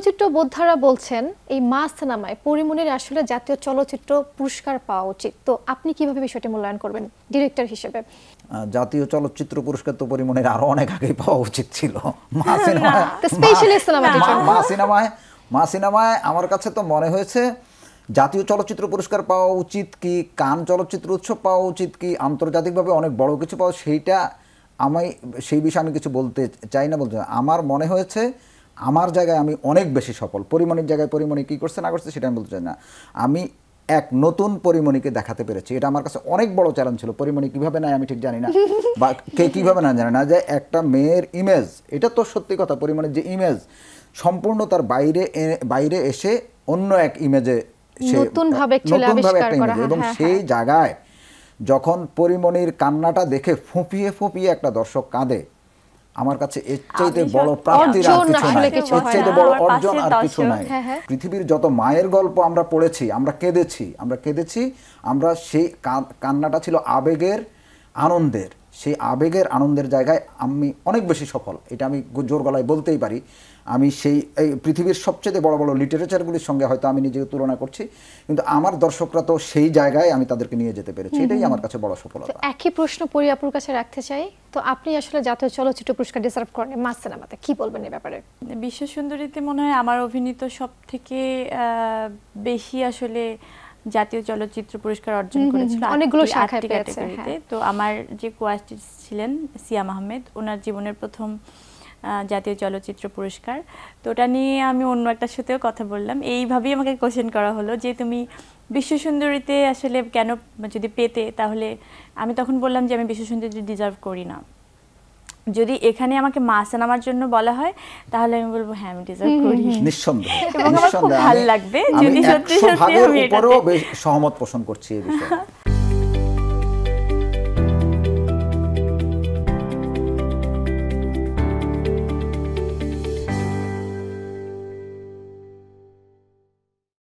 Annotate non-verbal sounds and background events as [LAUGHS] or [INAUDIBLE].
চলচ্চিত্র বোদ্ধারা বলছেন এই মাস নামায় পরিমণির আসলে জাতীয় চলচ্চিত্র পুরস্কার পাওয়া উচিত তো আপনি কিভাবে বিষয়টি মূল্যায়ন করবেন ডিরেক্টর হিসেবে জাতীয় চলচ্চিত্র পুরস্কার তো পরিমণির আরো অনেক আগে পাওয়া উচিত ছিল মা সিনেমায় আমার কাছে তো মনে হয়েছে জাতীয় চলচ্চিত্র পুরস্কার পাওয়া উচিত কি কান চলচ্চিত্র উৎসব পাওয়া উচিত কি আন্তর্জাতিকভাবে অনেক বড় কিছু পাওয়া সেইটা আমি সেই বিষয়ে আমি কিছু বলতে চাই না বলতে আমার মনে হয়েছে আমার জায়গায় আমি অনেক বেশি সফল পরিমণির জায়গায় পরিমণি কী করছে না করছে সেটা আমি বলতে চাই না আমি এক নতুন পরিমণিকে দেখাতে পেরেছি এটা আমার কাছে অনেক বড় চ্যালেঞ্জ ছিল পরিমণি কীভাবে নেয় আমি ঠিক জানি না বা কে কীভাবে না জানে না যে একটা মেয়ের ইমেজ এটা তো সত্যি কথা পরিমণির যে ইমেজ সম্পূর্ণ তার বাইরে বাইরে এসে অন্য এক ইমেজে সে নতুনভাবে একটা ইমেজ এবং হ্যাঁ, সেই হ্যাঁ। জায়গায় যখন পরিমণির কান্নাটা দেখে ফুঁপিয়ে ফুঁপিয়ে একটা দর্শক কাঁদে আমার কাছে এর চাইতে বড় প্রাপ্তির আর কিছু নাই এর চাইতে বড় অর্জন আর কিছু নাই হ্যাঁ, হ্যাঁ। পৃথিবীর যত মায়ের গল্প আমরা পড়েছি আমরা কেঁদেছি আমরা কেঁদেছি আমরা সেই কান্নাটা ছিল আবেগের আনন্দের সেই আবেগের আনন্দের জায়গায় আমি অনেক বেশি সফল এটা আমি জোর গলায় বলতেই পারি আমি সেই এই পৃথিবীর সবচেয়ে বড় বড় লিটারেচারগুলির সঙ্গে হয়তো আমি নিজেকে তুলনা করছি কিন্তু আমার দর্শকরা তো সেই জায়গায় আমি তাদেরকে নিয়ে যেতে পেরেছি এটাই আমার কাছে বড় সফলতা একই প্রশ্ন পরি আপুর কাছে রাখতে চাই তো আপনি আসলে জাতীয় চলচ্চিত্র পুরস্কার ডিসার্ভ করেন মাস সিনেমাতে কি বলবেন এই ব্যাপারে বিশ্ব সুন্দরীতে মনে হয় আমার অভিনীত সব থেকে বেশি আসলে জাতীয় চলচ্চিত্র পুরস্কার অর্জন করেছিল অনেকগুলো শাখায় পেয়েছে হ্যাঁ। তো আমার যে কোয়াস্ট ছিলেন সিয়াম আহমেদ ওনার জীবনের প্রথম জাতীয় চলচ্চিত্র পুরস্কার তো ওটা নিয়ে আমি অন্য একটা সাথেও কথা বললাম এইভাবেই আমাকে কোশ্চেন করা হলো যে তুমি বিশ্ব সুন্দরীতে আসলে কেন যদি পেতে তাহলে আমি তখন বললাম যে আমি বিশ্ব সুন্দরী ডিজার্ভ করি না যদি এখানে আমাকে মাছ নামার জন্য বলা হয় তাহলে আমি বলবো হ্যাঁ আমি ডিজার্ভ করি নিঃসন্দেহে এবং আমার খুব ভালো লাগবে যদি সত্যি সত্যি আমি এটা সহমত পোষণ করছি এই বিষয়ে [LAUGHS]